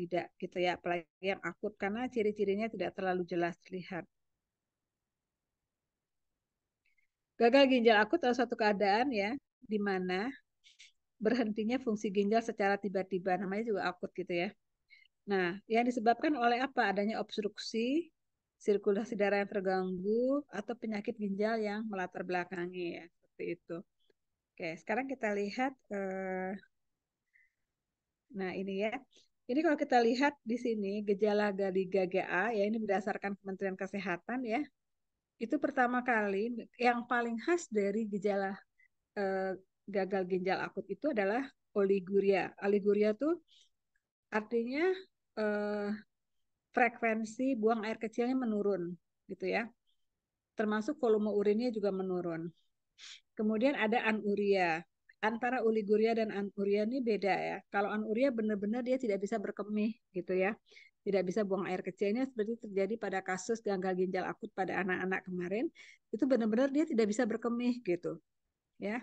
tidak gitu ya apalagi yang akut karena ciri-cirinya tidak terlalu jelas terlihat. Gagal ginjal akut adalah suatu keadaan ya di mana berhentinya fungsi ginjal secara tiba-tiba namanya juga akut gitu ya. Nah, yang disebabkan oleh apa? Adanya obstruksi sirkulasi darah yang terganggu atau penyakit ginjal yang melatar belakangi ya, seperti itu. Oke, sekarang kita lihat eh, Nah, ini ya. Ini kalau kita lihat di sini gejala dari GGA ya ini berdasarkan Kementerian Kesehatan ya. Itu pertama kali yang paling khas dari gejala eh, gagal ginjal akut itu adalah oliguria. Oliguria itu artinya eh, frekuensi buang air kecilnya menurun gitu ya. Termasuk volume urinnya juga menurun. Kemudian ada anuria antara oliguria dan anuria ini beda ya. Kalau anuria benar-benar dia tidak bisa berkemih gitu ya. Tidak bisa buang air kecilnya seperti terjadi pada kasus gagal ginjal akut pada anak-anak kemarin, itu benar-benar dia tidak bisa berkemih gitu. Ya.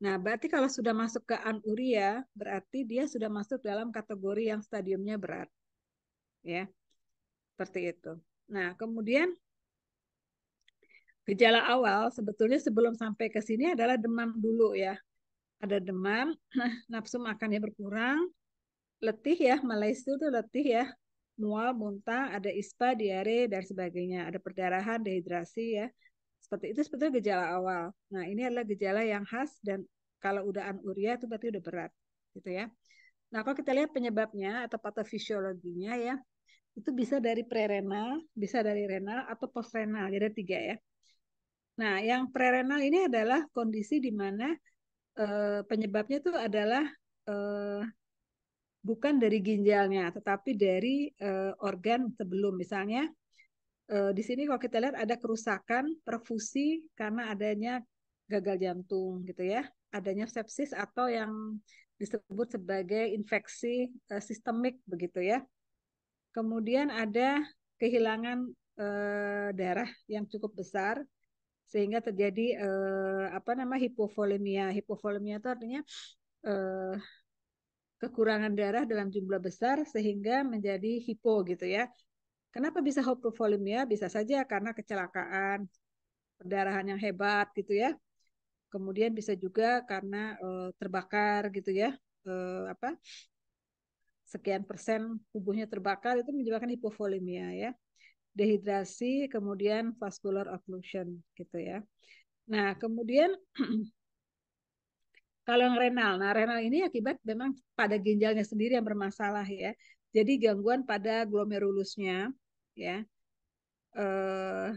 Nah, berarti kalau sudah masuk ke anuria, berarti dia sudah masuk dalam kategori yang stadiumnya berat. Ya. Seperti itu. Nah, kemudian gejala awal sebetulnya sebelum sampai ke sini adalah demam dulu ya ada demam, nafsu makannya berkurang, letih ya, malaise itu letih ya, mual, muntah, ada ispa, diare dan sebagainya, ada perdarahan, dehidrasi ya. Seperti itu sebetulnya gejala awal. Nah, ini adalah gejala yang khas dan kalau udah anuria itu berarti udah berat gitu ya. Nah, kalau kita lihat penyebabnya atau patofisiologinya ya, itu bisa dari prerenal, bisa dari renal atau postrenal. Jadi ada tiga ya. Nah, yang prerenal ini adalah kondisi di mana eh, penyebabnya itu adalah eh, bukan dari ginjalnya, tetapi dari eh, organ sebelum. Misalnya eh, di sini kalau kita lihat ada kerusakan perfusi karena adanya gagal jantung gitu ya, adanya sepsis atau yang disebut sebagai infeksi eh, sistemik begitu ya. Kemudian ada kehilangan eh, darah yang cukup besar sehingga terjadi eh, apa nama hipovolemia. Hipovolemia itu artinya eh, kekurangan darah dalam jumlah besar sehingga menjadi hipo gitu ya. Kenapa bisa hipovolemia? Bisa saja karena kecelakaan, perdarahan yang hebat gitu ya. Kemudian bisa juga karena eh, terbakar gitu ya. Eh, apa sekian persen tubuhnya terbakar itu menyebabkan hipovolemia ya dehidrasi, kemudian vascular occlusion gitu ya. Nah, kemudian kalau yang renal, nah renal ini akibat memang pada ginjalnya sendiri yang bermasalah ya. Jadi gangguan pada glomerulusnya ya. Eh,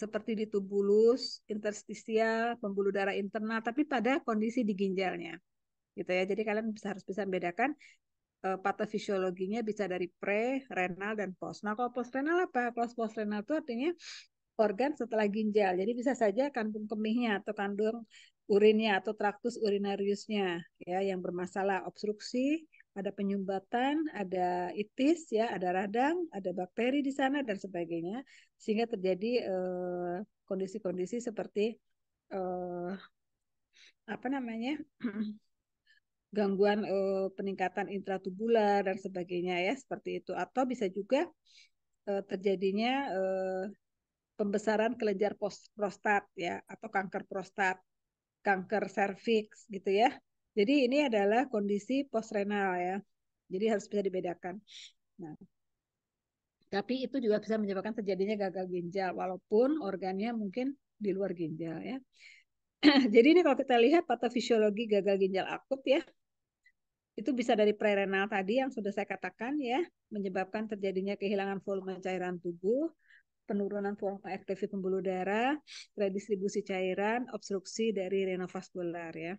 seperti di tubulus, interstisial, pembuluh darah internal, tapi pada kondisi di ginjalnya, gitu ya. Jadi kalian bisa, harus bisa membedakan uh, eh, patofisiologinya bisa dari pre, renal dan post. Nah, kalau post renal apa? Kalau post renal itu artinya organ setelah ginjal. Jadi bisa saja kandung kemihnya atau kandung urinnya atau traktus urinariusnya ya yang bermasalah obstruksi, ada penyumbatan, ada itis ya, ada radang, ada bakteri di sana dan sebagainya sehingga terjadi eh, kondisi-kondisi eh, seperti eh, apa namanya? gangguan eh, peningkatan intratubular dan sebagainya ya seperti itu atau bisa juga eh, terjadinya eh, pembesaran kelenjar prostat ya atau kanker prostat, kanker serviks gitu ya. Jadi ini adalah kondisi postrenal ya. Jadi harus bisa dibedakan. Nah, tapi itu juga bisa menyebabkan terjadinya gagal ginjal walaupun organnya mungkin di luar ginjal ya. Jadi ini kalau kita lihat patofisiologi gagal ginjal akut ya, itu bisa dari prerenal tadi yang sudah saya katakan ya, menyebabkan terjadinya kehilangan volume cairan tubuh, penurunan volume aktif pembuluh darah, redistribusi cairan, obstruksi dari renovaskular ya.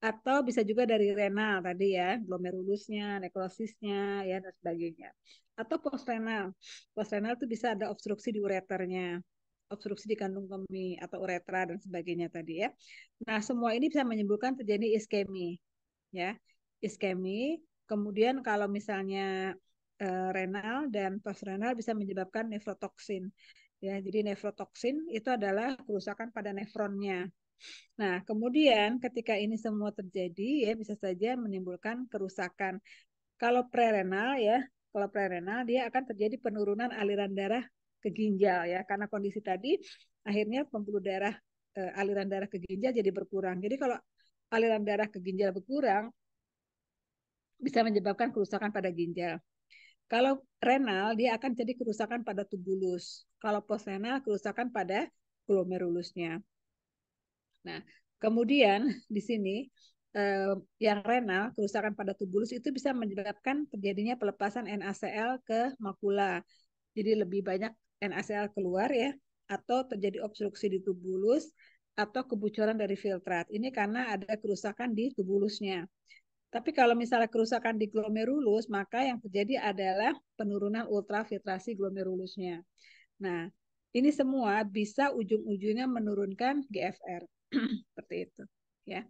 Atau bisa juga dari renal tadi ya, glomerulusnya, nekrosisnya ya dan sebagainya. Atau postrenal. Postrenal itu bisa ada obstruksi di ureternya, obstruksi di kandung kemih atau uretra dan sebagainya tadi ya. Nah, semua ini bisa menyebabkan terjadi iskemi ya iskemi. Kemudian kalau misalnya eh, renal dan renal bisa menyebabkan nefrotoksin. Ya, jadi nefrotoksin itu adalah kerusakan pada nefronnya. Nah, kemudian ketika ini semua terjadi ya bisa saja menimbulkan kerusakan. Kalau prerenal ya, kalau prerenal dia akan terjadi penurunan aliran darah ke ginjal ya karena kondisi tadi akhirnya pembuluh darah e, aliran darah ke ginjal jadi berkurang. Jadi kalau aliran darah ke ginjal berkurang, bisa menyebabkan kerusakan pada ginjal. Kalau renal, dia akan jadi kerusakan pada tubulus. Kalau postrenal, kerusakan pada glomerulusnya. Nah, kemudian di sini eh, yang renal, kerusakan pada tubulus itu bisa menyebabkan terjadinya pelepasan NaCl ke makula. Jadi lebih banyak NaCl keluar ya, atau terjadi obstruksi di tubulus, atau kebocoran dari filtrat. Ini karena ada kerusakan di tubulusnya. Tapi kalau misalnya kerusakan di glomerulus, maka yang terjadi adalah penurunan ultrafiltrasi glomerulusnya. Nah, ini semua bisa ujung-ujungnya menurunkan GFR. Seperti itu, ya.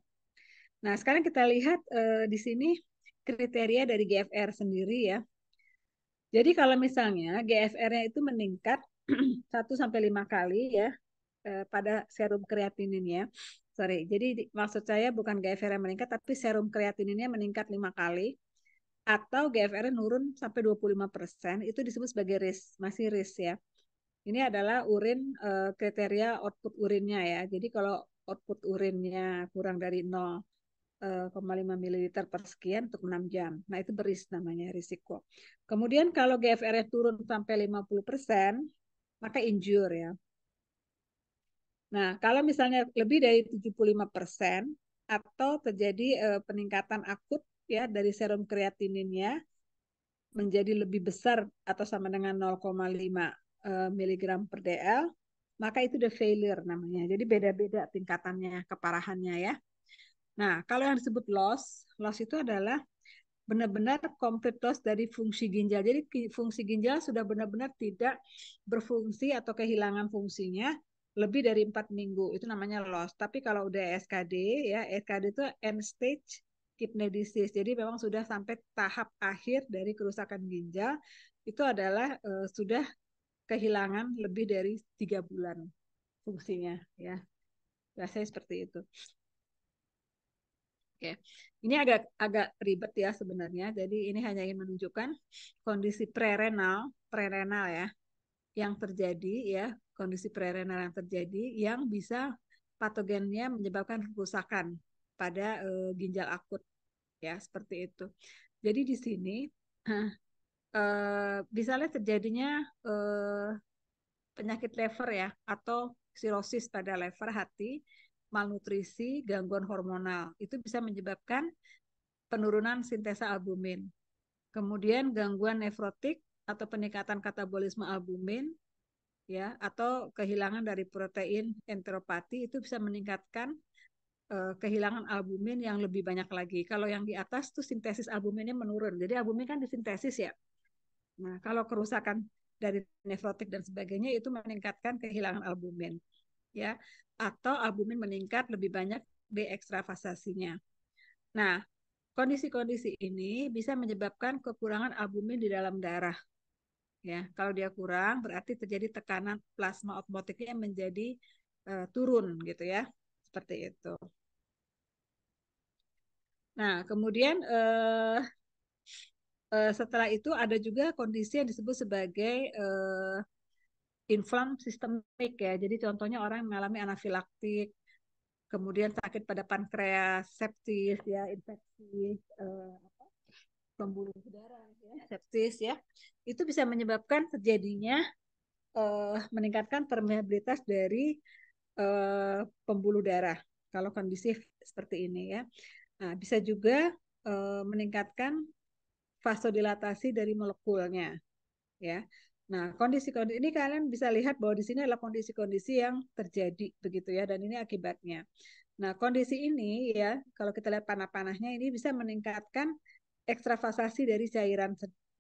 Nah, sekarang kita lihat eh, di sini kriteria dari GFR sendiri ya. Jadi kalau misalnya GFR-nya itu meningkat 1 sampai 5 kali ya eh, pada serum kreatinin ya sorry. Jadi maksud saya bukan GFR yang meningkat, tapi serum kreatininnya meningkat lima kali atau GFR turun sampai 25%, persen itu disebut sebagai risk, masih risk ya. Ini adalah urin uh, kriteria output urinnya ya. Jadi kalau output urinnya kurang dari 0 0,5 ml per sekian untuk 6 jam. Nah, itu beris namanya risiko. Kemudian kalau GFR turun sampai 50%, maka injur ya. Nah, kalau misalnya lebih dari 75% atau terjadi eh, peningkatan akut ya dari serum kreatininnya menjadi lebih besar atau sama dengan 0,5 eh, miligram per dl, maka itu the failure namanya. Jadi beda-beda tingkatannya, keparahannya ya. Nah, kalau yang disebut loss, loss itu adalah benar-benar complete loss dari fungsi ginjal. Jadi fungsi ginjal sudah benar-benar tidak berfungsi atau kehilangan fungsinya lebih dari empat minggu itu namanya loss. Tapi kalau udah SKD ya SKD itu end stage kidney disease. Jadi memang sudah sampai tahap akhir dari kerusakan ginjal itu adalah e, sudah kehilangan lebih dari tiga bulan fungsinya ya. Biasanya seperti itu. Oke, ini agak agak ribet ya sebenarnya. Jadi ini hanya ingin menunjukkan kondisi prerenal, prerenal ya, yang terjadi ya kondisi prerenal yang terjadi yang bisa patogennya menyebabkan kerusakan pada uh, ginjal akut ya seperti itu. Jadi di sini uh, lihat terjadinya uh, penyakit lever ya atau sirosis pada lever hati, malnutrisi, gangguan hormonal itu bisa menyebabkan penurunan sintesa albumin. Kemudian gangguan nefrotik atau peningkatan katabolisme albumin ya atau kehilangan dari protein enteropati itu bisa meningkatkan uh, kehilangan albumin yang lebih banyak lagi. Kalau yang di atas tuh sintesis albuminnya menurun. Jadi albumin kan disintesis ya. Nah, kalau kerusakan dari nefrotik dan sebagainya itu meningkatkan kehilangan albumin ya atau albumin meningkat lebih banyak ekstravasasinya. Nah, kondisi-kondisi ini bisa menyebabkan kekurangan albumin di dalam darah ya kalau dia kurang berarti terjadi tekanan plasma osmotiknya menjadi uh, turun gitu ya seperti itu nah kemudian uh, uh, setelah itu ada juga kondisi yang disebut sebagai uh, inflam sistemik ya jadi contohnya orang yang mengalami anafilaktik kemudian sakit pada pankreas septis ya infeksi eh, pembuluh darah ya. ya, sepsis ya itu bisa menyebabkan terjadinya uh, meningkatkan permeabilitas dari uh, pembuluh darah kalau kondisi seperti ini ya nah, bisa juga uh, meningkatkan vasodilatasi dari molekulnya ya Nah, kondisi-kondisi ini kalian bisa lihat bahwa di sini adalah kondisi-kondisi yang terjadi begitu ya, dan ini akibatnya. Nah, kondisi ini ya, kalau kita lihat panah-panahnya ini bisa meningkatkan ekstravasasi dari cairan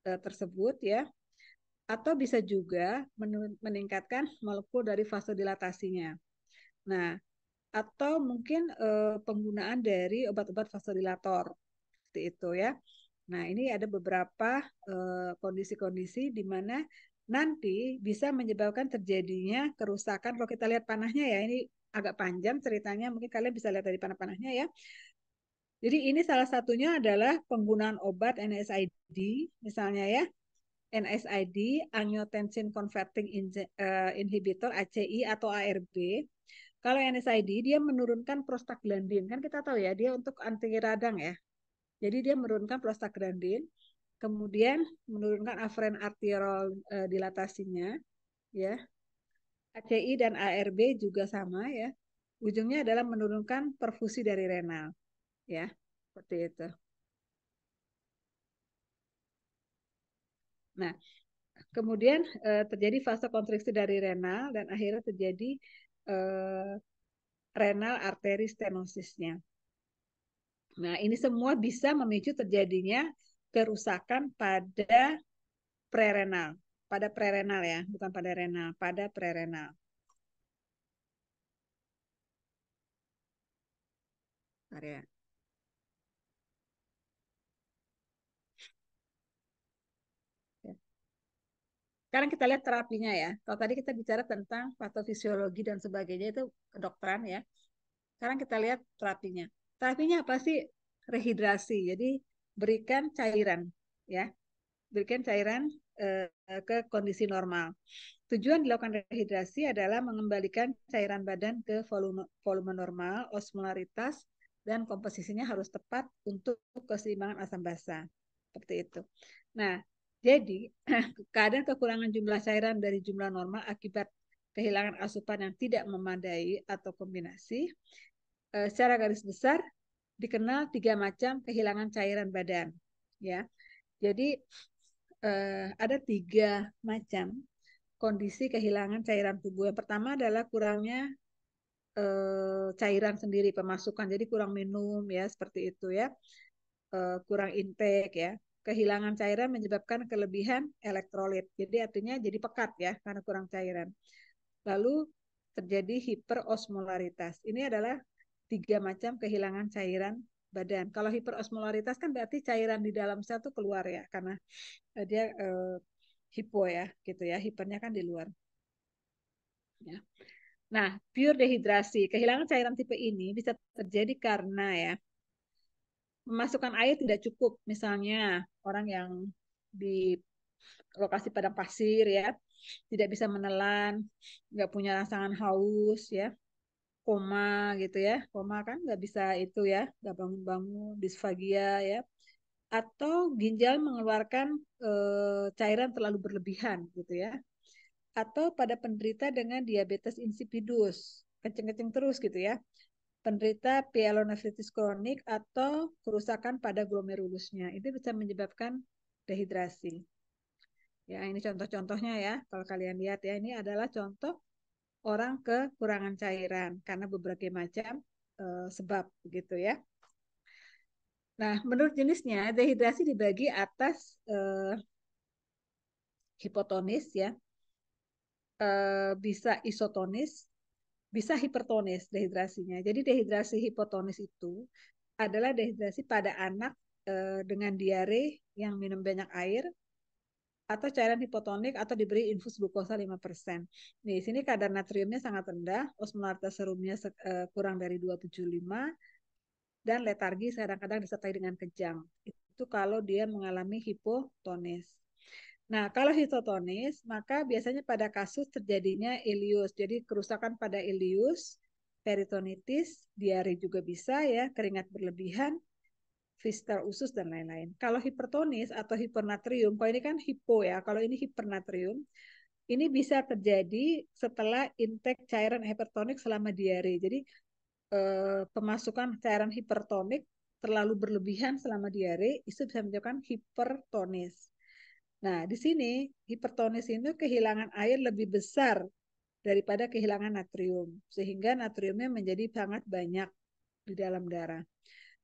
eh, tersebut ya atau bisa juga meningkatkan molekul dari vasodilatasinya. Nah, atau mungkin e, penggunaan dari obat-obat vasodilator seperti itu ya. Nah, ini ada beberapa eh, kondisi-kondisi e, di mana nanti bisa menyebabkan terjadinya kerusakan. Kalau kita lihat panahnya ya, ini agak panjang ceritanya, mungkin kalian bisa lihat dari panah-panahnya ya. Jadi ini salah satunya adalah penggunaan obat NSAID, misalnya ya, NSAID, angiotensin converting eh, inhibitor (ACI) atau ARB. Kalau NSAID dia menurunkan prostaglandin, kan kita tahu ya, dia untuk anti radang ya. Jadi dia menurunkan prostaglandin, kemudian menurunkan aferen arterial eh, dilatasinya, ya. ACI dan ARB juga sama ya. Ujungnya adalah menurunkan perfusi dari renal ya seperti itu nah kemudian eh, terjadi fase kontraksi dari renal dan akhirnya terjadi eh, renal arteri stenosisnya nah ini semua bisa memicu terjadinya kerusakan pada prerenal pada prerenal ya bukan pada renal pada prerenal Area. Sekarang kita lihat terapinya ya. Kalau tadi kita bicara tentang patofisiologi dan sebagainya itu kedokteran ya. Sekarang kita lihat terapinya. Terapinya apa sih? Rehidrasi. Jadi berikan cairan ya. Berikan cairan eh, ke kondisi normal. Tujuan dilakukan rehidrasi adalah mengembalikan cairan badan ke volume, volume normal, osmolaritas, dan komposisinya harus tepat untuk keseimbangan asam basa. Seperti itu. Nah, jadi, keadaan kekurangan jumlah cairan dari jumlah normal akibat kehilangan asupan yang tidak memadai atau kombinasi, eh, secara garis besar dikenal tiga macam kehilangan cairan badan. Ya, jadi eh, ada tiga macam kondisi kehilangan cairan tubuh. Yang pertama adalah kurangnya eh, cairan sendiri pemasukan, jadi kurang minum ya seperti itu ya, kurang intake ya kehilangan cairan menyebabkan kelebihan elektrolit. Jadi artinya jadi pekat ya karena kurang cairan. Lalu terjadi hiperosmolaritas. Ini adalah tiga macam kehilangan cairan badan. Kalau hiperosmolaritas kan berarti cairan di dalam sel tuh keluar ya karena eh, dia eh, hipo ya gitu ya. Hipernya kan di luar. Ya. Nah, pure dehidrasi. Kehilangan cairan tipe ini bisa terjadi karena ya Memasukkan air tidak cukup, misalnya orang yang di lokasi padang pasir ya, tidak bisa menelan, nggak punya rangsangan haus ya, koma gitu ya, koma kan nggak bisa itu ya, nggak bangun-bangun, disfagia ya, atau ginjal mengeluarkan e, cairan terlalu berlebihan gitu ya atau pada penderita dengan diabetes insipidus kenceng-kenceng terus gitu ya penderita pielonefritis kronik atau kerusakan pada glomerulusnya. Itu bisa menyebabkan dehidrasi. Ya, ini contoh-contohnya ya. Kalau kalian lihat ya, ini adalah contoh orang kekurangan cairan karena berbagai macam e, sebab begitu ya. Nah, menurut jenisnya dehidrasi dibagi atas e, hipotonis ya. E, bisa isotonis bisa hipertonis dehidrasinya. Jadi dehidrasi hipotonis itu adalah dehidrasi pada anak eh, dengan diare yang minum banyak air atau cairan hipotonik atau diberi infus glukosa 5%. Nih, di sini kadar natriumnya sangat rendah, osmolaritas serumnya eh, kurang dari 275 dan letargi kadang-kadang disertai dengan kejang. Itu kalau dia mengalami hipotonis. Nah, kalau histotonis, maka biasanya pada kasus terjadinya ileus. Jadi kerusakan pada ileus, peritonitis, diare juga bisa ya, keringat berlebihan, fistel usus dan lain-lain. Kalau hipertonis atau hipernatrium, kalau ini kan hipo ya, kalau ini hipernatrium, ini bisa terjadi setelah intake cairan hipertonik selama diare. Jadi eh, pemasukan cairan hipertonik terlalu berlebihan selama diare, itu bisa menyebabkan hipertonis. Nah, di sini hipertonis itu kehilangan air lebih besar daripada kehilangan natrium, sehingga natriumnya menjadi sangat banyak di dalam darah.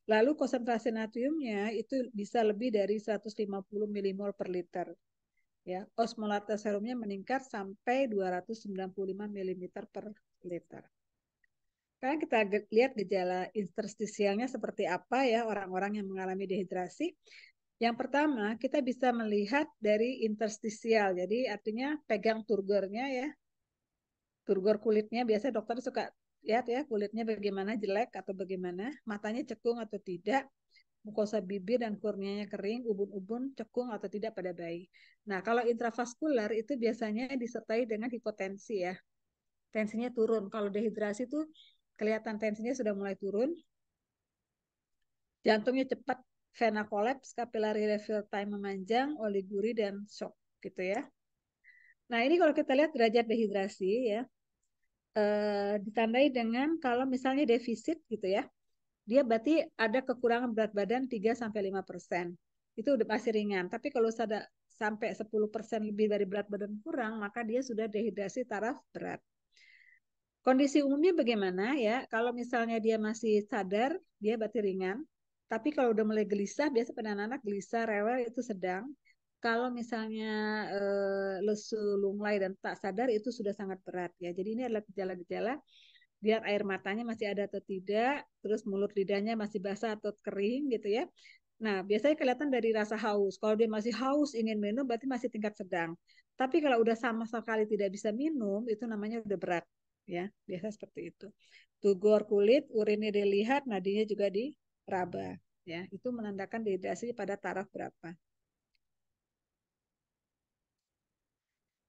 Lalu konsentrasi natriumnya itu bisa lebih dari 150 milimol per liter. Ya, osmolaritas serumnya meningkat sampai 295 mm per liter. Sekarang kita lihat gejala interstisialnya seperti apa ya orang-orang yang mengalami dehidrasi. Yang pertama, kita bisa melihat dari interstisial. Jadi artinya pegang turgornya ya. Turgor kulitnya biasa dokter suka lihat ya kulitnya bagaimana jelek atau bagaimana, matanya cekung atau tidak, mukosa bibir dan korneanya kering, ubun-ubun cekung atau tidak pada bayi. Nah, kalau intravaskular itu biasanya disertai dengan hipotensi ya. Tensinya turun. Kalau dehidrasi itu kelihatan tensinya sudah mulai turun. Jantungnya cepat vena collapse, capillary refill time memanjang, oliguri, dan shock gitu ya. Nah ini kalau kita lihat derajat dehidrasi ya, eh, ditandai dengan kalau misalnya defisit gitu ya, dia berarti ada kekurangan berat badan 3-5%. Itu udah masih ringan. Tapi kalau sudah sampai 10% lebih dari berat badan kurang, maka dia sudah dehidrasi taraf berat. Kondisi umumnya bagaimana ya? Kalau misalnya dia masih sadar, dia berarti ringan. Tapi kalau udah mulai gelisah, biasa pada anak-anak gelisah, rewel itu sedang. Kalau misalnya eh, lesu, lunglai dan tak sadar itu sudah sangat berat ya. Jadi ini adalah gejala-gejala biar air matanya masih ada atau tidak, terus mulut lidahnya masih basah atau kering gitu ya. Nah, biasanya kelihatan dari rasa haus. Kalau dia masih haus ingin minum berarti masih tingkat sedang. Tapi kalau udah sama sekali tidak bisa minum, itu namanya udah berat ya. Biasa seperti itu. Tugur kulit, urinnya dilihat, nadinya juga di raba ya itu menandakan dehidrasi pada taraf berapa.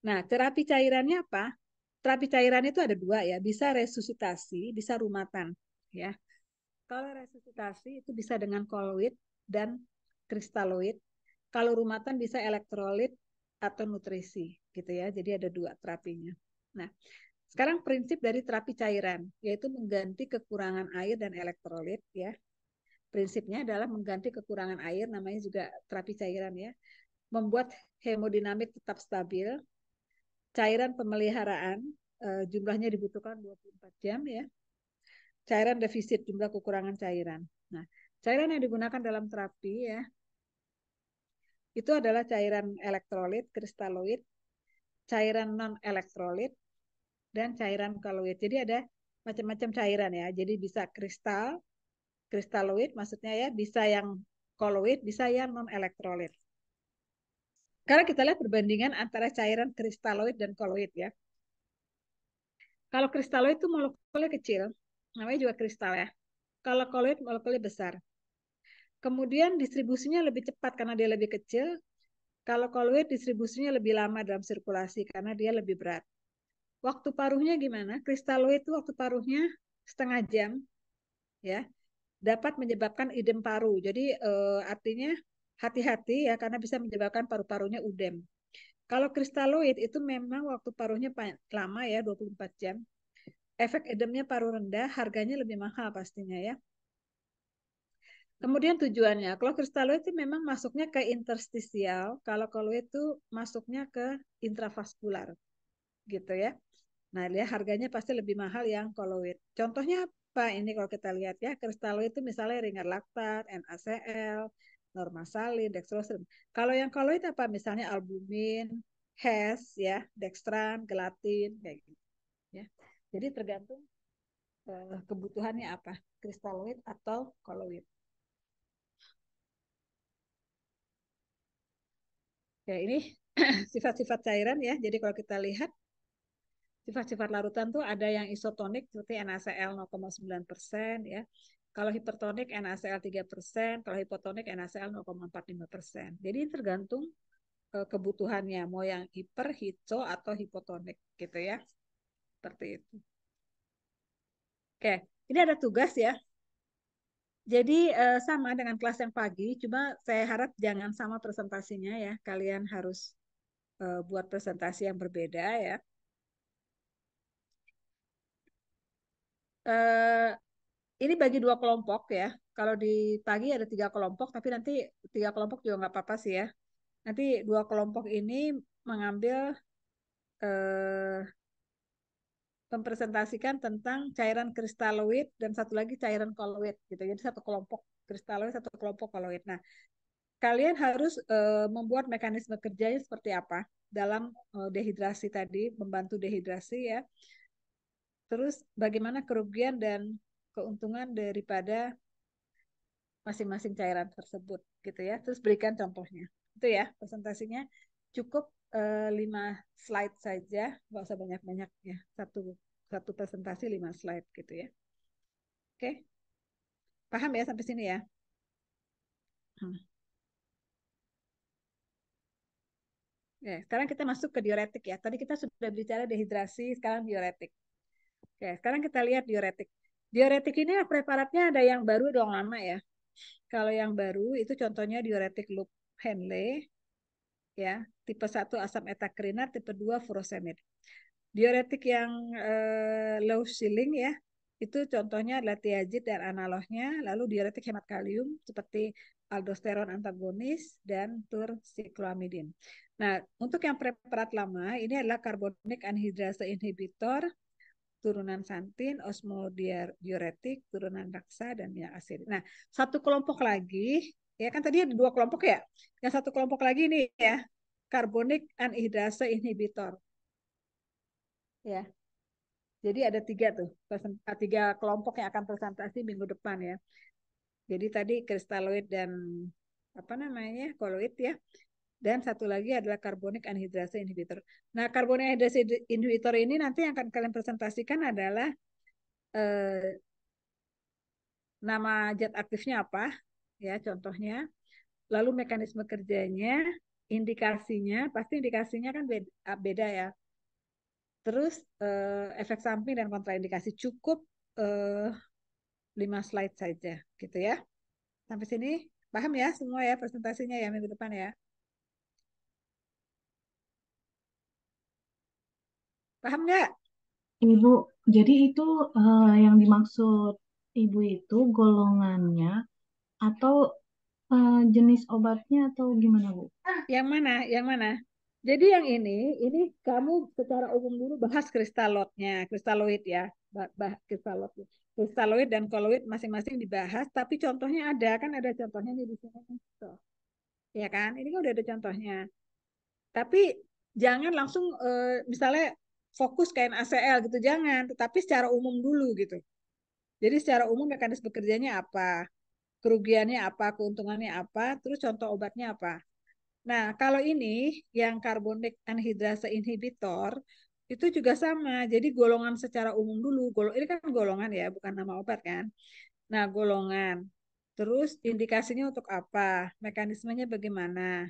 Nah, terapi cairannya apa? Terapi cairan itu ada dua ya, bisa resusitasi, bisa rumatan ya. Kalau resusitasi itu bisa dengan koloid dan kristaloid. Kalau rumatan bisa elektrolit atau nutrisi gitu ya. Jadi ada dua terapinya. Nah, sekarang prinsip dari terapi cairan yaitu mengganti kekurangan air dan elektrolit ya prinsipnya adalah mengganti kekurangan air, namanya juga terapi cairan ya, membuat hemodinamik tetap stabil, cairan pemeliharaan uh, jumlahnya dibutuhkan 24 jam ya, cairan defisit jumlah kekurangan cairan. Nah, cairan yang digunakan dalam terapi ya, itu adalah cairan elektrolit, kristaloid, cairan non elektrolit, dan cairan koloid. Jadi ada macam-macam cairan ya. Jadi bisa kristal, kristaloid maksudnya ya bisa yang koloid bisa yang non elektrolit. Sekarang kita lihat perbandingan antara cairan kristaloid dan koloid ya. Kalau kristaloid itu molekulnya kecil, namanya juga kristal ya. Kalau koloid molekulnya besar. Kemudian distribusinya lebih cepat karena dia lebih kecil. Kalau koloid distribusinya lebih lama dalam sirkulasi karena dia lebih berat. Waktu paruhnya gimana? Kristaloid itu waktu paruhnya setengah jam, ya dapat menyebabkan idem paru. Jadi eh, artinya hati-hati ya karena bisa menyebabkan paru-parunya udem. Kalau kristaloid itu memang waktu paruhnya lama ya 24 jam. Efek edemnya paru rendah, harganya lebih mahal pastinya ya. Kemudian tujuannya, kalau kristaloid itu memang masuknya ke interstisial, kalau koloid itu masuknya ke intravaskular. Gitu ya. Nah, lihat harganya pasti lebih mahal yang koloid. Contohnya apa ini kalau kita lihat ya kristaloid itu misalnya ringan laktat, NaCl, normasalin, dextrosin. Kalau yang koloid apa misalnya albumin, HES ya, dextran, gelatin kayak gitu ya. Jadi tergantung uh, kebutuhannya apa, kristaloid atau koloid. Ya, ini sifat-sifat cairan ya. Jadi kalau kita lihat sifat-sifat larutan tuh ada yang isotonik seperti NaCl 0,9 persen ya. Kalau hipertonik NaCl 3 persen, kalau hipotonik NaCl 0,45 persen. Jadi tergantung eh, kebutuhannya, mau yang hiper, hijau, atau hipotonik gitu ya. Seperti itu. Oke, ini ada tugas ya. Jadi eh, sama dengan kelas yang pagi, cuma saya harap jangan sama presentasinya ya. Kalian harus eh, buat presentasi yang berbeda ya. Eh, ini bagi dua kelompok ya. Kalau di pagi ada tiga kelompok, tapi nanti tiga kelompok juga nggak apa-apa sih ya. Nanti dua kelompok ini mengambil eh, mempresentasikan tentang cairan kristaloid dan satu lagi cairan koloid gitu. Jadi satu kelompok kristaloid, satu kelompok koloid. Nah, kalian harus eh, membuat mekanisme kerjanya seperti apa dalam eh, dehidrasi tadi, membantu dehidrasi ya. Terus bagaimana kerugian dan keuntungan daripada masing-masing cairan tersebut gitu ya. Terus berikan contohnya. Itu ya presentasinya cukup eh, lima slide saja, nggak usah banyak-banyak ya. Satu satu presentasi lima slide gitu ya. Oke. Paham ya sampai sini ya? Hmm. Ya, sekarang kita masuk ke diuretik ya. Tadi kita sudah bicara dehidrasi, sekarang diuretik. Oke, sekarang kita lihat diuretik. Diuretik ini ya, preparatnya ada yang baru, dong lama ya. Kalau yang baru itu contohnya diuretik loop Henley ya, tipe 1 asam etakrinat, tipe 2 furosemid. Diuretik yang eh, low ceiling ya, itu contohnya adalah tiazid dan analognya, lalu diuretik hemat kalium seperti aldosteron antagonis dan turcicloamidin. Nah, untuk yang preparat lama ini adalah karbonik anhidrase inhibitor, turunan santin, osmodiuretik, turunan raksa dan minyak asid. Nah, satu kelompok lagi, ya kan tadi ada dua kelompok ya. Yang satu kelompok lagi ini ya, karbonik anhidrase inhibitor. Ya. Jadi ada tiga tuh, ah, tiga kelompok yang akan presentasi minggu depan ya. Jadi tadi kristaloid dan apa namanya koloid ya dan satu lagi adalah karbonik anhidrase inhibitor. Nah, karbonik anhidrase inhibitor ini nanti yang akan kalian presentasikan adalah eh, nama zat aktifnya apa, ya contohnya, lalu mekanisme kerjanya, indikasinya, pasti indikasinya kan beda, beda ya. Terus eh, efek samping dan kontraindikasi cukup eh, 5 slide saja, gitu ya. Sampai sini paham ya semua ya presentasinya ya minggu depan ya. Paham nggak? Ibu, jadi itu uh, yang dimaksud ibu itu golongannya atau uh, jenis obatnya atau gimana, Bu? Ah, yang mana? Yang mana? Jadi yang ini, ini kamu secara umum dulu bahas kristalotnya, kristaloid ya, bah, bah kristalot, kristaloid dan koloid masing-masing dibahas. Tapi contohnya ada kan ada contohnya di sini, ya kan? Ini kan udah ada contohnya. Tapi jangan langsung, eh, misalnya fokus ke ACL gitu jangan, tetapi secara umum dulu gitu. Jadi secara umum mekanisme kerjanya apa, kerugiannya apa, keuntungannya apa, terus contoh obatnya apa. Nah kalau ini yang karbonik anhidrase inhibitor itu juga sama. Jadi golongan secara umum dulu. Golong ini kan golongan ya, bukan nama obat kan. Nah golongan. Terus indikasinya untuk apa, mekanismenya bagaimana,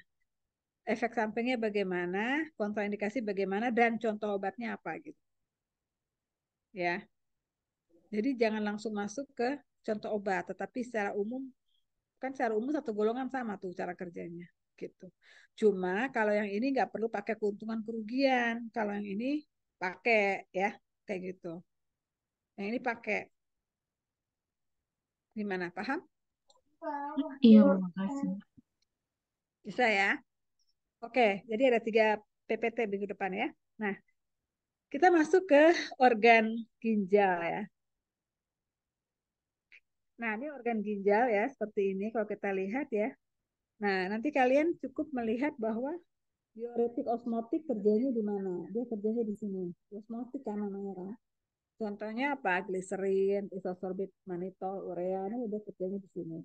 efek sampingnya bagaimana, kontraindikasi bagaimana, dan contoh obatnya apa gitu. Ya. Jadi jangan langsung masuk ke contoh obat, tetapi secara umum kan secara umum satu golongan sama tuh cara kerjanya gitu. Cuma kalau yang ini nggak perlu pakai keuntungan kerugian, kalau yang ini pakai ya kayak gitu. Yang ini pakai. Gimana paham? Iya, makasih. Bisa ya? Oke, jadi ada tiga PPT minggu depan ya. Nah, kita masuk ke organ ginjal ya. Nah, ini organ ginjal ya, seperti ini kalau kita lihat ya. Nah, nanti kalian cukup melihat bahwa diuretik osmotik kerjanya di mana? Dia kerjanya di sini. Osmotik kan namanya kan. Contohnya apa? Gliserin, isosorbit, manitol, urea, ini udah kerjanya di sini.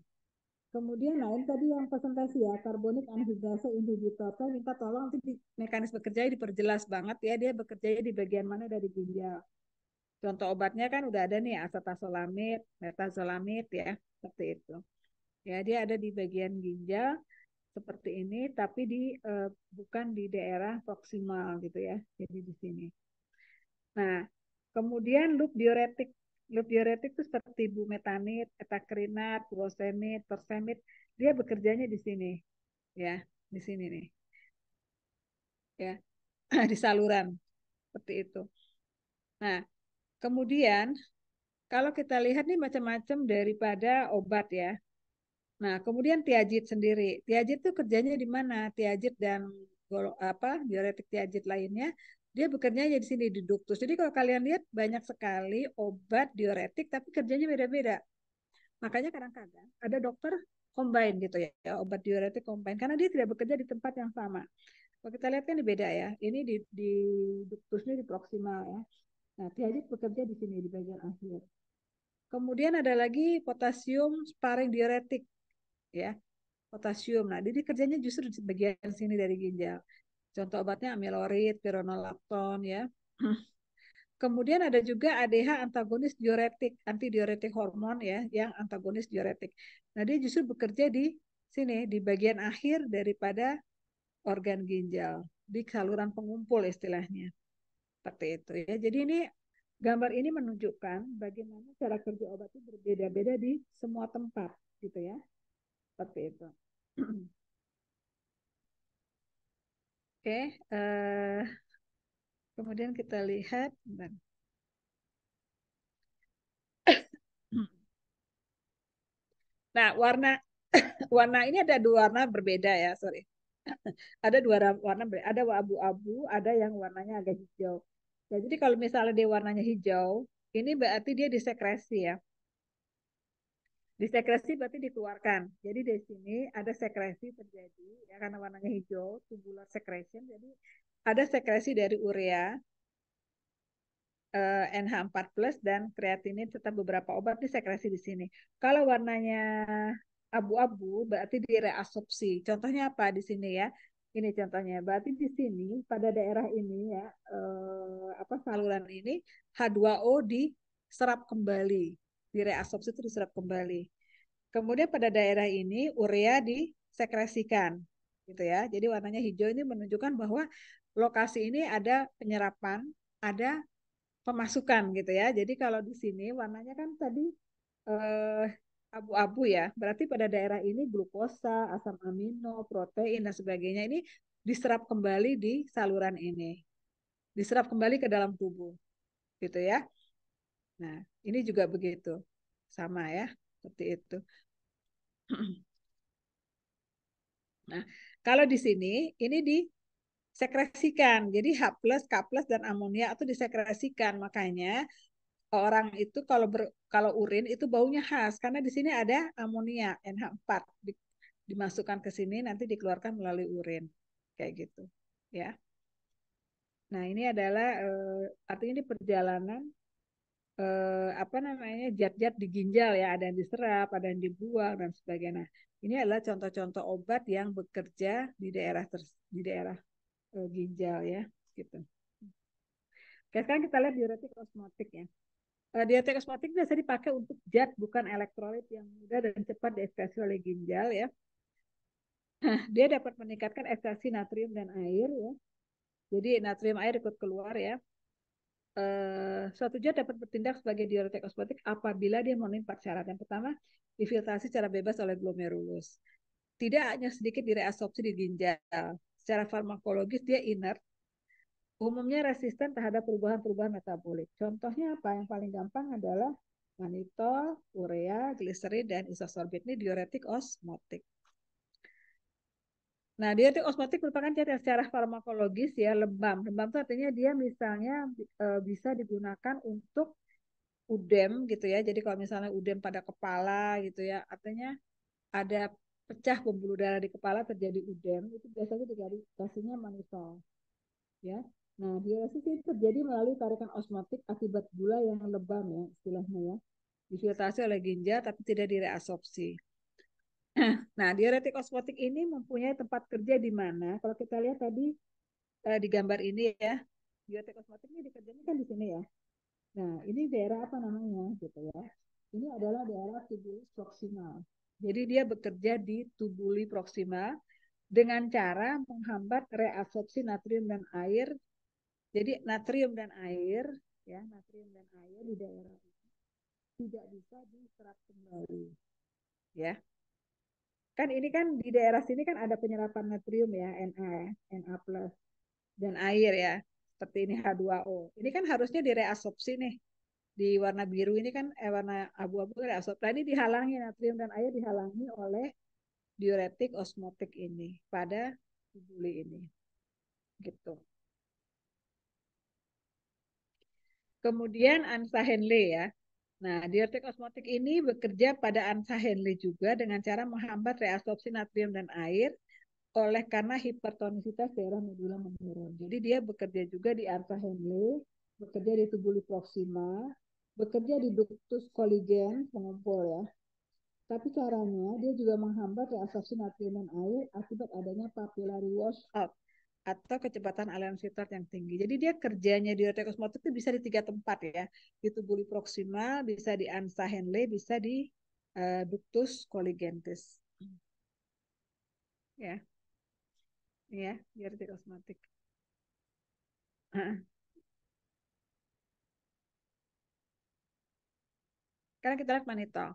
Kemudian lain tadi yang presentasi ya, karbonik anhidrase inhibitor. Saya minta tolong nanti di, mekanisme kerjanya diperjelas banget ya, dia bekerja di bagian mana dari ginjal. Contoh obatnya kan udah ada nih, asetazolamid metazolamid ya, seperti itu. Ya, dia ada di bagian ginjal seperti ini, tapi di eh, bukan di daerah proksimal gitu ya, jadi di sini. Nah, kemudian loop diuretik loop diuretik itu seperti bumetanid, etakrinat, glucosamid, persenit, dia bekerjanya di sini. Ya, di sini nih. Ya. di saluran. Seperti itu. Nah, kemudian kalau kita lihat nih macam-macam daripada obat ya. Nah, kemudian tiajit sendiri. Tiajit itu kerjanya di mana? Tiajit dan apa diuretik tiajit lainnya dia bekerja di sini di duktus. Jadi kalau kalian lihat banyak sekali obat diuretik tapi kerjanya beda-beda. Makanya kadang-kadang ada dokter combine gitu ya, ya obat diuretik combine karena dia tidak bekerja di tempat yang sama. Kalau kita lihat kan ini beda ya. Ini di, di duktusnya di proksimal ya. Nah, tiajik bekerja di sini di bagian akhir. Kemudian ada lagi potasium sparing diuretik ya. Potasium. Nah, jadi kerjanya justru di bagian sini dari ginjal. Contoh obatnya amilorid, pironolacton ya. Hmm. Kemudian ada juga ADH antagonis diuretik, antidiuretik hormon ya, yang antagonis diuretik. Nah, dia justru bekerja di sini di bagian akhir daripada organ ginjal, di saluran pengumpul istilahnya. Seperti itu ya. Jadi ini gambar ini menunjukkan bagaimana cara kerja obat itu berbeda-beda di semua tempat gitu ya. Seperti itu. Oke, uh, kemudian kita lihat. Nah, warna warna ini ada dua warna berbeda ya, sorry. ada dua warna berbeda. Ada abu-abu, ada yang warnanya agak hijau. Ya, jadi kalau misalnya dia warnanya hijau, ini berarti dia disekresi ya di sekresi berarti dikeluarkan. Jadi di sini ada sekresi terjadi ya karena warnanya hijau, tubular secretion. Jadi ada sekresi dari urea eh, NH4+ plus dan kreatinin serta beberapa obat di sekresi di sini. Kalau warnanya abu-abu berarti direabsorpsi. Contohnya apa di sini ya? Ini contohnya. Berarti di sini pada daerah ini ya eh, apa saluran ini H2O diserap kembali direabsorpsi itu diserap kembali. Kemudian pada daerah ini urea disekresikan gitu ya. Jadi warnanya hijau ini menunjukkan bahwa lokasi ini ada penyerapan, ada pemasukan gitu ya. Jadi kalau di sini warnanya kan tadi eh, abu-abu ya. Berarti pada daerah ini glukosa, asam amino, protein dan sebagainya ini diserap kembali di saluran ini. Diserap kembali ke dalam tubuh. Gitu ya. Nah, ini juga begitu. Sama ya, seperti itu. Nah, kalau di sini ini di sekresikan, Jadi H+, plus, K+, plus dan amonia itu disekresikan. Makanya orang itu kalau ber, kalau urin itu baunya khas karena di sini ada amonia NH4 di, dimasukkan ke sini nanti dikeluarkan melalui urin. Kayak gitu, ya. Nah, ini adalah eh, artinya ini perjalanan eh, apa namanya zat-zat di ginjal ya ada yang diserap ada yang dibuang dan sebagainya nah, ini adalah contoh-contoh obat yang bekerja di daerah ter, di daerah eh, ginjal ya gitu Oke, sekarang kita lihat diuretik osmotik ya eh, diuretik osmotik biasa dipakai untuk zat bukan elektrolit yang mudah dan cepat diekstrasi oleh ginjal ya nah, dia dapat meningkatkan ekstraksi natrium dan air ya. Jadi natrium air ikut keluar ya. Eh, suatu zat dapat bertindak sebagai diuretik osmotik apabila dia memenuhi empat syarat. Yang pertama, difiltrasi secara bebas oleh glomerulus. Tidak hanya sedikit direabsorpsi di ginjal. Secara farmakologis dia inert. Umumnya resisten terhadap perubahan-perubahan metabolik. Contohnya apa? Yang paling gampang adalah manitol, urea, gliserin, dan isosorbit. Ini diuretik osmotik. Nah, dia itu osmotik merupakan cara secara farmakologis ya lebam lebam itu artinya dia misalnya e, bisa digunakan untuk udem gitu ya. Jadi kalau misalnya udem pada kepala gitu ya, artinya ada pecah pembuluh darah di kepala terjadi udem itu biasanya kasusnya manisol. Ya. Nah, diuresis itu terjadi melalui tarikan osmotik akibat gula yang lebam ya istilahnya ya. Difiltrasi oleh ginjal tapi tidak direabsorpsi. Nah, diuretik osmotik ini mempunyai tempat kerja di mana? Kalau kita lihat tadi eh, di gambar ini ya, diuretik ini dikerjakan kan di sini ya. Nah, ini daerah apa namanya gitu ya? Ini adalah daerah tubuli proximal. Jadi dia bekerja di tubuli proximal dengan cara menghambat reabsorpsi natrium dan air. Jadi natrium dan air ya, natrium dan air di daerah ini tidak bisa diserap kembali. Ya, kan ini kan di daerah sini kan ada penyerapan natrium ya Na Na plus dan air ya seperti ini H2O ini kan harusnya direabsorpsi nih di warna biru ini kan eh, warna abu-abu kan -abu reabsorpsi nah, ini dihalangi natrium dan air dihalangi oleh diuretik osmotik ini pada tubuli ini gitu kemudian Ansa Henle ya Nah, diuretik osmotik ini bekerja pada ansa Henle juga dengan cara menghambat reabsorpsi natrium dan air oleh karena hipertonisitas daerah medula menurun. Jadi dia bekerja juga di ansa Henle, bekerja di tubuli proxima, bekerja di ductus koligen pengumpul ya. Tapi caranya dia juga menghambat reabsorpsi natrium dan air akibat adanya papillary washout atau kecepatan aliran sitrat yang tinggi. Jadi dia kerjanya di osmotik itu bisa di tiga tempat ya. Di tubuh proksimal, bisa di ansa Henle, bisa di uh, ductus colligentis. Ya. Ya, di otekosmotik. Karena Sekarang kita lihat manitol.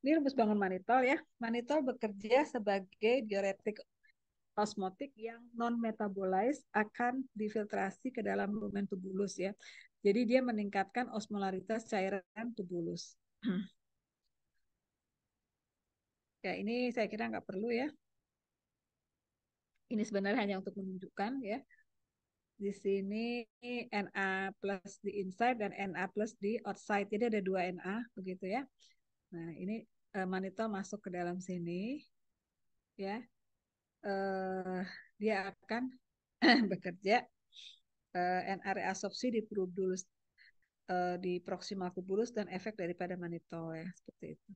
Ini rumus bangun manitol ya. Manitol bekerja sebagai diuretik osmotik yang non metabolized akan difiltrasi ke dalam lumen tubulus ya. Jadi dia meningkatkan osmolaritas cairan tubulus. Ya, ini saya kira nggak perlu ya. Ini sebenarnya hanya untuk menunjukkan ya. Di sini Na plus di inside dan Na plus di outside. Jadi ada dua Na begitu ya. Nah, ini e, eh, manitol masuk ke dalam sini. Ya, uh, dia akan bekerja eh, NRA asopsi di probulus uh, di proximal kubulus dan efek daripada manitol ya seperti itu.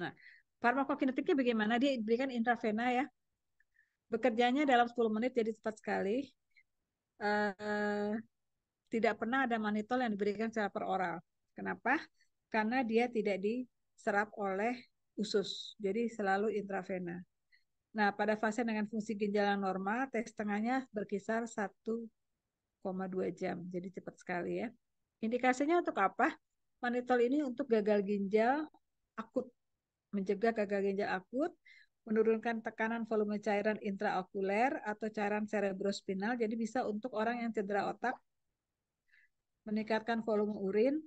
Nah, farmakokinetiknya bagaimana? Dia diberikan intravena ya. Bekerjanya dalam 10 menit jadi cepat sekali. Uh, tidak pernah ada manitol yang diberikan secara peroral. Kenapa? Karena dia tidak diserap oleh usus, jadi selalu intravena. Nah, pada pasien dengan fungsi ginjal yang normal, tes tengahnya berkisar 1,2 jam, jadi cepat sekali ya. Indikasinya untuk apa? Manitol ini untuk gagal ginjal akut, mencegah gagal ginjal akut, menurunkan tekanan volume cairan intraokuler atau cairan cerebrospinal, jadi bisa untuk orang yang cedera otak, meningkatkan volume urin,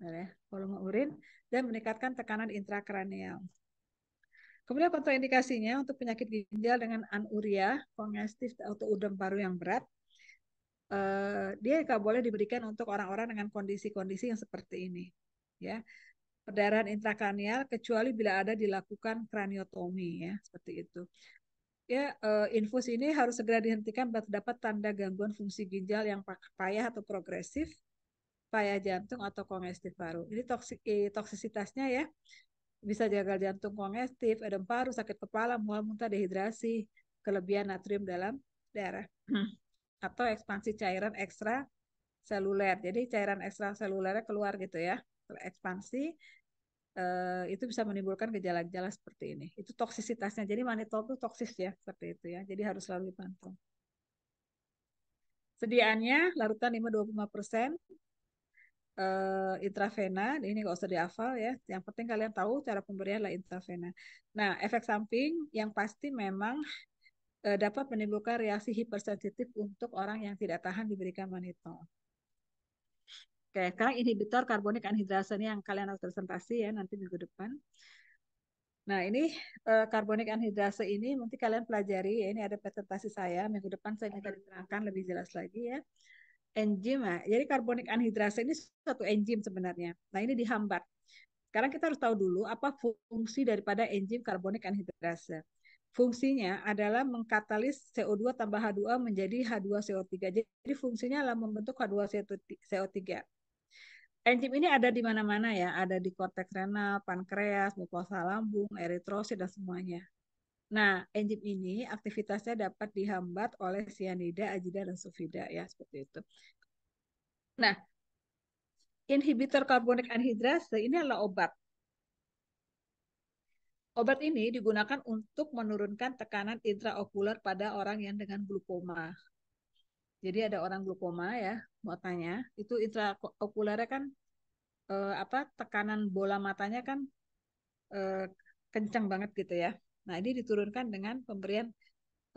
ya volume urin, dan meningkatkan tekanan intrakranial. Kemudian kontraindikasinya untuk penyakit ginjal dengan anuria, kongestif atau udem paru yang berat, eh, dia nggak boleh diberikan untuk orang-orang dengan kondisi-kondisi yang seperti ini. Ya, perdarahan intrakranial kecuali bila ada dilakukan kraniotomi ya seperti itu. Ya, eh, infus ini harus segera dihentikan bila terdapat tanda gangguan fungsi ginjal yang payah atau progresif payah jantung atau kongestif paru. Ini toksik, eh, toksisitasnya ya bisa gagal jantung kongestif, edem paru, sakit kepala, mual muntah, dehidrasi, kelebihan natrium dalam darah atau ekspansi cairan ekstra seluler. Jadi cairan ekstra selulernya keluar gitu ya. Ekspansi eh, itu bisa menimbulkan gejala-gejala seperti ini. Itu toksisitasnya. Jadi manitol itu toksis ya, seperti itu ya. Jadi harus selalu dipantau. Sediaannya larutan 5 25%, uh, intravena, ini nggak usah dihafal ya. Yang penting kalian tahu cara pemberian lah intravena. Nah, efek samping yang pasti memang uh, dapat menimbulkan reaksi hipersensitif untuk orang yang tidak tahan diberikan manitol. Oke, sekarang inhibitor karbonik anhidrase ini yang kalian harus presentasi ya nanti minggu depan. Nah, ini eh, karbonik uh, anhidrase ini mungkin kalian pelajari ya. Ini ada presentasi saya minggu depan saya minta diterangkan lebih jelas lagi ya enzim. ya, jadi karbonik anhidrase ini satu enzim sebenarnya. Nah, ini dihambat. Sekarang kita harus tahu dulu apa fungsi daripada enzim karbonik anhidrase. Fungsinya adalah mengkatalis CO2 tambah H2 menjadi H2CO3. Jadi fungsinya adalah membentuk H2CO3. Enzim ini ada di mana-mana ya, ada di korteks renal, pankreas, mukosa lambung, eritrosit dan semuanya. Nah, enzim ini aktivitasnya dapat dihambat oleh sianida, ajida, dan sulfida ya seperti itu. Nah, inhibitor karbonik anhidrase ini adalah obat. Obat ini digunakan untuk menurunkan tekanan intraokuler pada orang yang dengan glukoma. Jadi ada orang glukoma ya, mau tanya, itu intraokulernya kan eh, apa tekanan bola matanya kan eh, kencang banget gitu ya. Nah, ini diturunkan dengan pemberian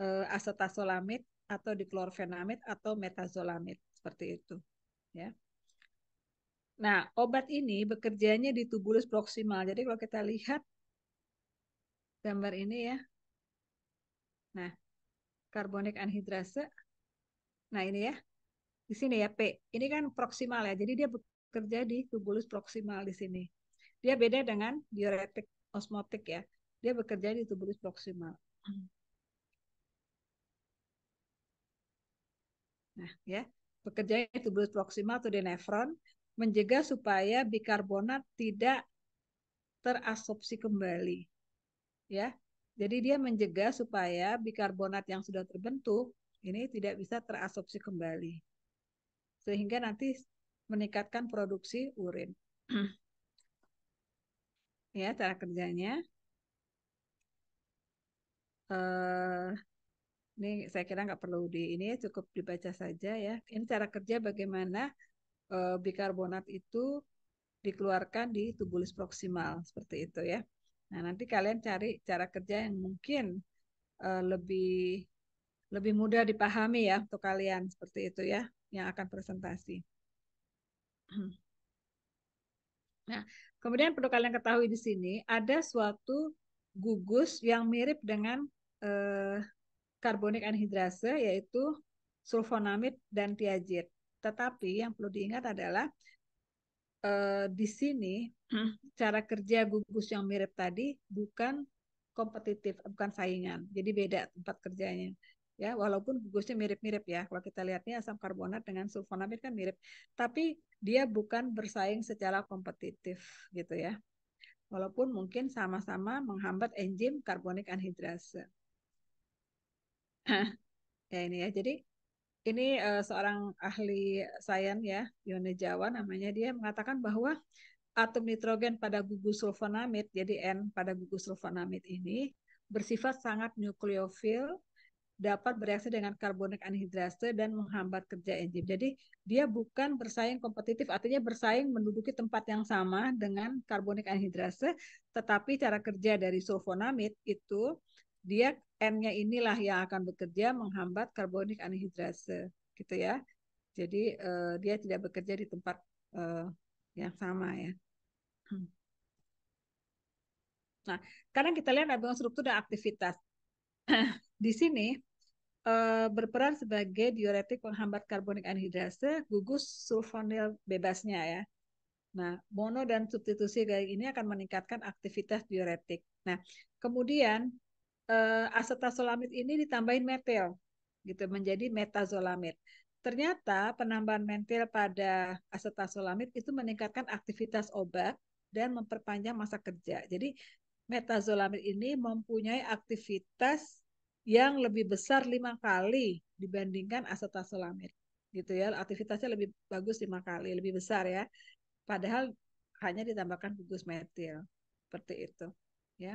uh, eh, acetazolamide atau diklorfenamid atau metazolamid seperti itu, ya. Nah, obat ini bekerjanya di tubulus proksimal. Jadi kalau kita lihat gambar ini ya. Nah, karbonik anhidrase. Nah, ini ya. Di sini ya P. Ini kan proksimal ya. Jadi dia bekerja di tubulus proksimal di sini. Dia beda dengan diuretik osmotik ya. Dia bekerja di tubulus proksimal. Nah, ya, bekerja di tubulus proksimal atau di nefron menjaga supaya bikarbonat tidak terabsorpsi kembali. Ya. Jadi dia menjaga supaya bikarbonat yang sudah terbentuk ini tidak bisa terabsorpsi kembali. Sehingga nanti meningkatkan produksi urin. ya, cara kerjanya. Eh, ini saya kira nggak perlu di ini cukup dibaca saja ya. Ini cara kerja bagaimana uh, bikarbonat itu dikeluarkan di tubulus proksimal seperti itu ya. Nah nanti kalian cari cara kerja yang mungkin uh, lebih lebih mudah dipahami ya untuk kalian seperti itu ya yang akan presentasi. Nah, kemudian perlu kalian ketahui di sini ada suatu gugus yang mirip dengan Eh, karbonik anhidrase yaitu sulfonamid dan tiazid. Tetapi yang perlu diingat adalah eh, di sini hmm. cara kerja gugus yang mirip tadi bukan kompetitif, bukan saingan. Jadi beda tempat kerjanya. Ya, walaupun gugusnya mirip-mirip ya. Kalau kita lihatnya asam karbonat dengan sulfonamid kan mirip, tapi dia bukan bersaing secara kompetitif gitu ya. Walaupun mungkin sama-sama menghambat enzim karbonik anhidrase. ya ini ya. Jadi ini uh, seorang ahli sains ya, Yone Jawa namanya dia mengatakan bahwa atom nitrogen pada gugus sulfonamid, jadi N pada gugus sulfonamid ini bersifat sangat nukleofil, dapat bereaksi dengan karbonik anhidrase dan menghambat kerja enzim. Jadi dia bukan bersaing kompetitif, artinya bersaing menduduki tempat yang sama dengan karbonik anhidrase, tetapi cara kerja dari sulfonamid itu dia N-nya inilah yang akan bekerja menghambat karbonik anhidrase gitu ya. Jadi uh, dia tidak bekerja di tempat uh, yang sama ya. Hmm. Nah, sekarang kita lihat ada struktur dan aktivitas. di sini uh, berperan sebagai diuretik penghambat karbonik anhidrase, gugus sulfonil bebasnya ya. Nah, mono dan substitusi dari ini akan meningkatkan aktivitas diuretik. Nah, kemudian eh, asetazolamid ini ditambahin metil gitu menjadi metazolamid. Ternyata penambahan metil pada asetazolamid itu meningkatkan aktivitas obat dan memperpanjang masa kerja. Jadi metazolamid ini mempunyai aktivitas yang lebih besar lima kali dibandingkan asetazolamid, gitu ya aktivitasnya lebih bagus lima kali lebih besar ya padahal hanya ditambahkan gugus metil seperti itu ya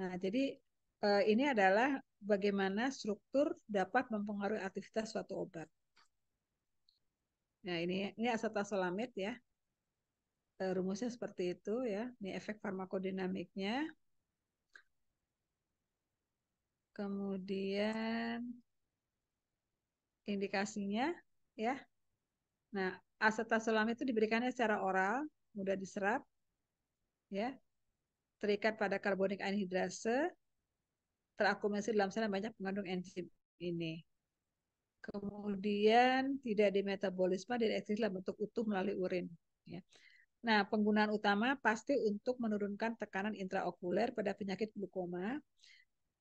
nah jadi Eh, ini adalah bagaimana struktur dapat mempengaruhi aktivitas suatu obat. Nah, ini ini asetasolamid ya. Eh, rumusnya seperti itu ya. Ini efek farmakodinamiknya. Kemudian indikasinya ya. Nah, asetasolamid itu diberikannya secara oral, mudah diserap ya. Terikat pada karbonik anhidrase terakumulasi dalam sel yang banyak mengandung enzim ini. Kemudian tidak dimetabolisme eksis dalam bentuk utuh melalui urin. Ya. Nah, penggunaan utama pasti untuk menurunkan tekanan intraokuler pada penyakit glukoma.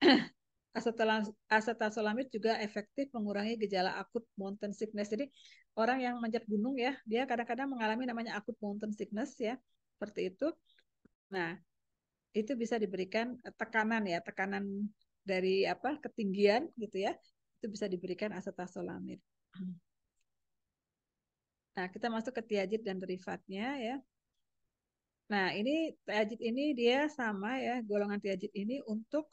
solamit juga efektif mengurangi gejala akut mountain sickness. Jadi orang yang manjat gunung ya, dia kadang-kadang mengalami namanya akut mountain sickness ya, seperti itu. Nah, itu bisa diberikan tekanan ya, tekanan dari apa ketinggian gitu ya itu bisa diberikan asetasolamid. Nah kita masuk ke tiajit dan derivatnya ya. Nah ini tiajit ini dia sama ya golongan tiajit ini untuk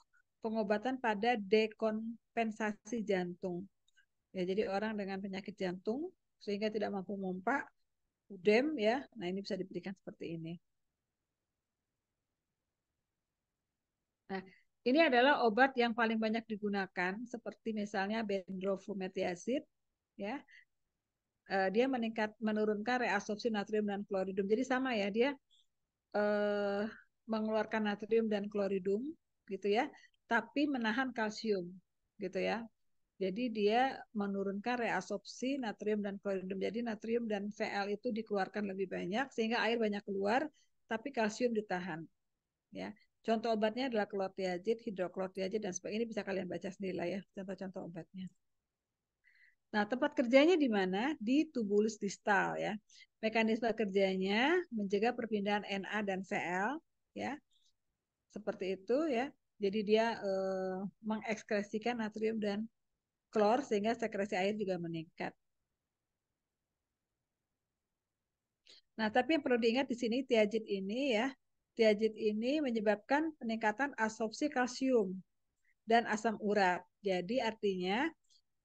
pengobatan pada dekompensasi jantung. Ya jadi orang dengan penyakit jantung sehingga tidak mampu memompa udem ya. Nah ini bisa diberikan seperti ini. Nah, ini adalah obat yang paling banyak digunakan, seperti misalnya bendrofumetiasid, ya. Eh, dia meningkat menurunkan reabsorpsi natrium dan kloridum. Jadi sama ya, dia eh, mengeluarkan natrium dan kloridum, gitu ya. Tapi menahan kalsium, gitu ya. Jadi dia menurunkan reabsorpsi natrium dan kloridum. Jadi natrium dan Vl itu dikeluarkan lebih banyak sehingga air banyak keluar, tapi kalsium ditahan. Ya, Contoh obatnya adalah klorotiazid, hidroklorotiazid, dan sebagainya. Ini bisa kalian baca sendiri lah ya, contoh-contoh obatnya. Nah, tempat kerjanya di mana? Di tubulus distal ya. Mekanisme kerjanya mencegah perpindahan Na dan Cl ya. Seperti itu ya. Jadi dia eh, mengekskresikan natrium dan klor sehingga sekresi air juga meningkat. Nah, tapi yang perlu diingat di sini tiazid ini ya, Tiajit ini menyebabkan peningkatan absorpsi kalsium dan asam urat. Jadi artinya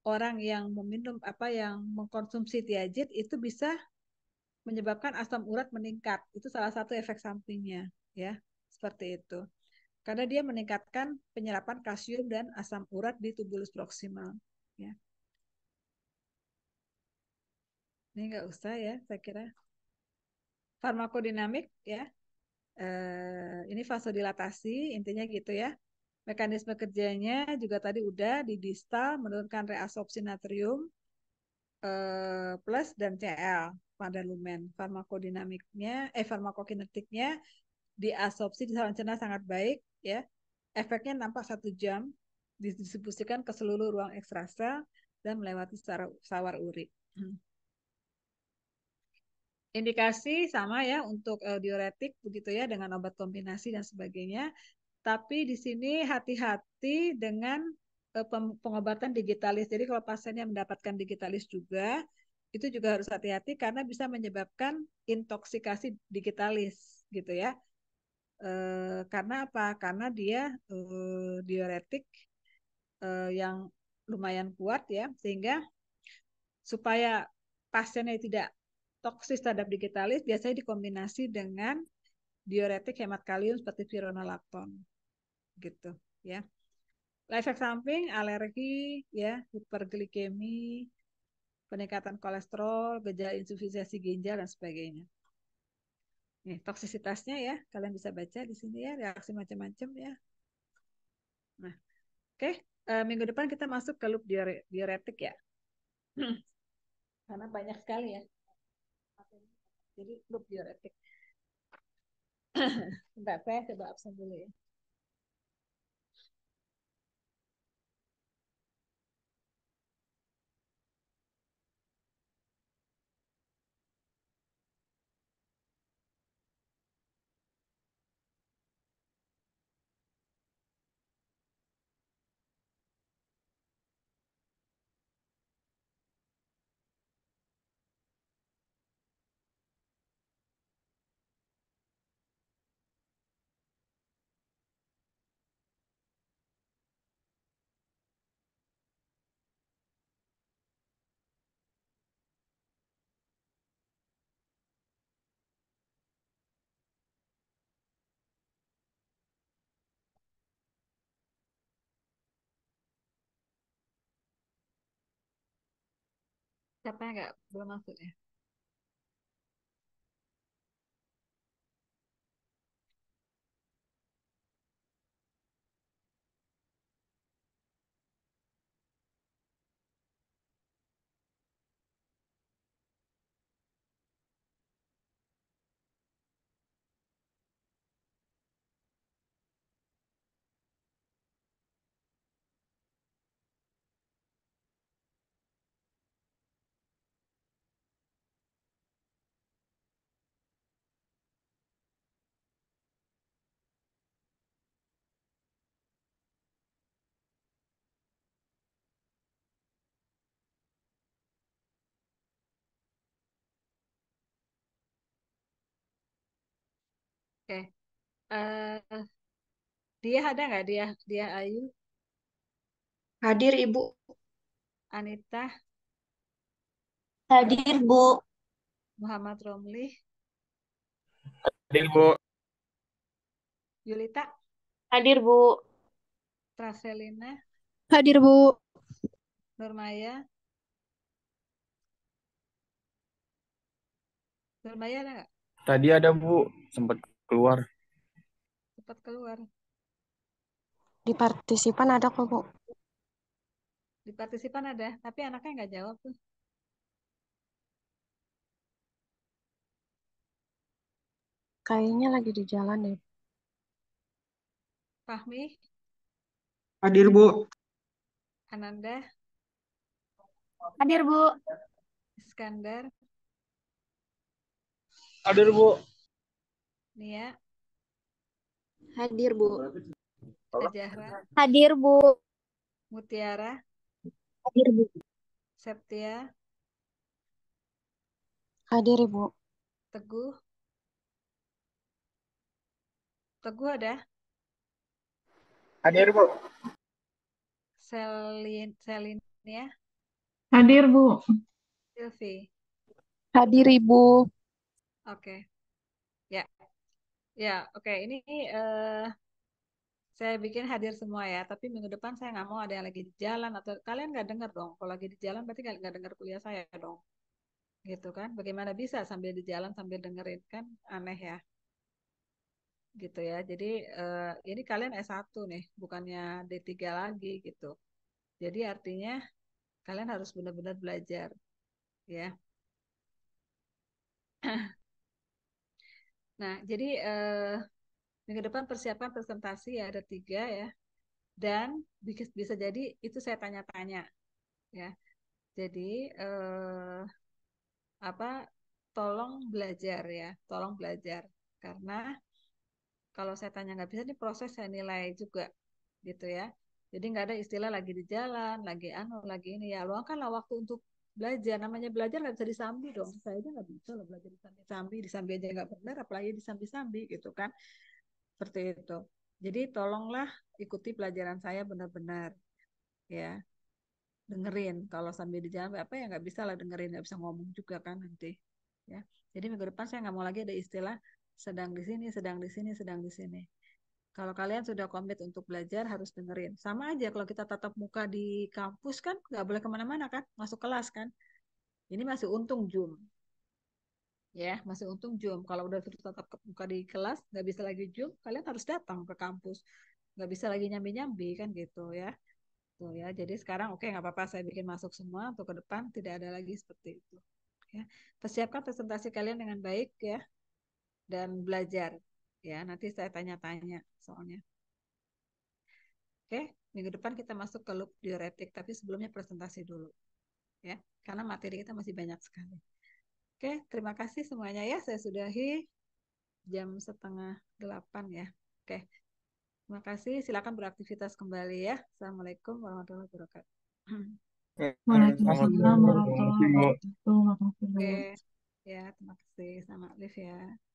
orang yang meminum apa yang mengkonsumsi tiajit itu bisa menyebabkan asam urat meningkat. Itu salah satu efek sampingnya, ya, seperti itu. Karena dia meningkatkan penyerapan kalsium dan asam urat di tubulus proximal, ya. Ini nggak usah ya, saya kira. Farmakodinamik, ya. Eh, ini vasodilatasi intinya gitu ya. Mekanisme kerjanya juga tadi udah di distal menurunkan reabsorpsi natrium eh, plus dan Cl pada lumen. Farmakodinamiknya eh farmakokinetiknya diabsorpsi di saluran cerna sangat baik ya. Efeknya nampak satu jam didistribusikan ke seluruh ruang ekstrasel dan melewati sawar urik. Hmm indikasi sama ya untuk uh, diuretik begitu ya dengan obat kombinasi dan sebagainya. Tapi di sini hati-hati dengan uh, pengobatan digitalis. Jadi kalau pasiennya mendapatkan digitalis juga itu juga harus hati-hati karena bisa menyebabkan intoksikasi digitalis gitu ya. Uh, karena apa? Karena dia uh, diuretik uh, yang lumayan kuat ya sehingga supaya pasiennya tidak toksis terhadap digitalis biasanya dikombinasi dengan diuretik hemat kalium seperti spironolakton gitu ya efek samping alergi ya hiperglikemi peningkatan kolesterol gejala insufisiensi ginjal dan sebagainya nih toksisitasnya ya kalian bisa baca di sini ya reaksi macam-macam ya nah oke okay. Eh, minggu depan kita masuk ke loop diuretik ya karena banyak sekali ya jadi loop epic. Mbak Beh coba absen dulu ya Siapa yang nggak belum masuk ya? Uh, dia ada nggak dia dia Ayu Hadir, Ibu. Anita Hadir, Bu. Muhammad Romli Hadir, Bu. Yulita Hadir, Bu. Traselina. Hadir, Bu. Nurmaya Nurmaya ada nggak Tadi ada, Bu. Sempat keluar. Cepat keluar. Di partisipan ada kok, Bu. Di partisipan ada, tapi anaknya nggak jawab tuh. Kayaknya lagi di jalan deh. Fahmi? Hadir, Bu. Ananda? Hadir, Bu. Iskandar? Hadir, Bu. Nia. Hadir, Bu. Ajahra. Hadir, Bu. Mutiara. Hadir, Bu. Septia. Hadir, Bu. Teguh. Teguh ada? Hadir, Bu. Selin, Selin ya. Hadir, Bu. Silvi. Hadir, Ibu. Oke. Okay. Ya, oke. Ini uh, saya bikin hadir semua ya. Tapi minggu depan saya nggak mau ada yang lagi di jalan atau kalian nggak dengar dong. Kalau lagi di jalan berarti nggak dengar kuliah saya dong, gitu kan? Bagaimana bisa sambil di jalan sambil dengerin kan aneh ya, gitu ya. Jadi uh, ini kalian S1 nih, bukannya D3 lagi gitu. Jadi artinya kalian harus benar-benar belajar, ya. Nah, jadi eh, minggu depan persiapan presentasi ya ada tiga ya, dan bisa jadi itu saya tanya-tanya ya. Jadi eh, apa? Tolong belajar ya, tolong belajar karena kalau saya tanya nggak bisa, ini proses saya nilai juga gitu ya. Jadi nggak ada istilah lagi di jalan, lagi anu, lagi ini ya. Luangkanlah waktu untuk belajar namanya belajar nggak bisa disambi dong saya aja nggak bisa loh belajar disambi-sambi disambi aja nggak benar apalagi disambi-sambi gitu kan seperti itu jadi tolonglah ikuti pelajaran saya benar-benar ya dengerin kalau sambil di jalan apa ya nggak bisa lah dengerin nggak bisa ngomong juga kan nanti ya jadi minggu depan saya nggak mau lagi ada istilah sedang di sini sedang di sini sedang di sini kalau kalian sudah komit untuk belajar harus dengerin. Sama aja kalau kita tatap muka di kampus kan nggak boleh kemana-mana kan, masuk kelas kan. Ini masih untung Zoom. Ya, masih untung Zoom. Kalau udah terus tatap muka di kelas, nggak bisa lagi Zoom, kalian harus datang ke kampus. Nggak bisa lagi nyambi-nyambi kan gitu ya. Tuh ya, jadi sekarang oke okay, nggak apa-apa saya bikin masuk semua untuk ke depan tidak ada lagi seperti itu. Ya, persiapkan presentasi kalian dengan baik ya dan belajar ya. Nanti saya tanya-tanya soalnya. Oke, minggu depan kita masuk ke loop diuretik, tapi sebelumnya presentasi dulu. Ya, karena materi kita masih banyak sekali. Oke, terima kasih semuanya ya. Saya sudahi jam setengah delapan ya. Oke, terima kasih. Silakan beraktivitas kembali ya. Assalamualaikum warahmatullahi wabarakatuh. Waalaikumsalam warahmatullahi wabarakatuh. Oke, ya terima kasih sama live ya.